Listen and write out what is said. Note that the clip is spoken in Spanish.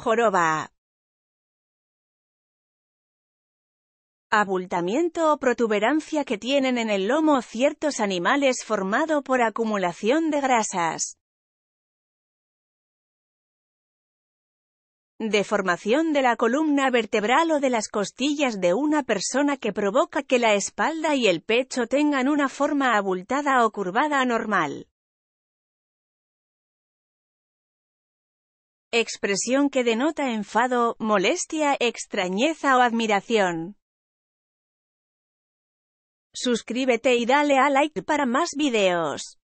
joroba, abultamiento o protuberancia que tienen en el lomo ciertos animales formado por acumulación de grasas. Deformación de la columna vertebral o de las costillas de una persona que provoca que la espalda y el pecho tengan una forma abultada o curvada anormal. expresión que denota enfado, molestia, extrañeza o admiración. Suscríbete y dale a like para más videos.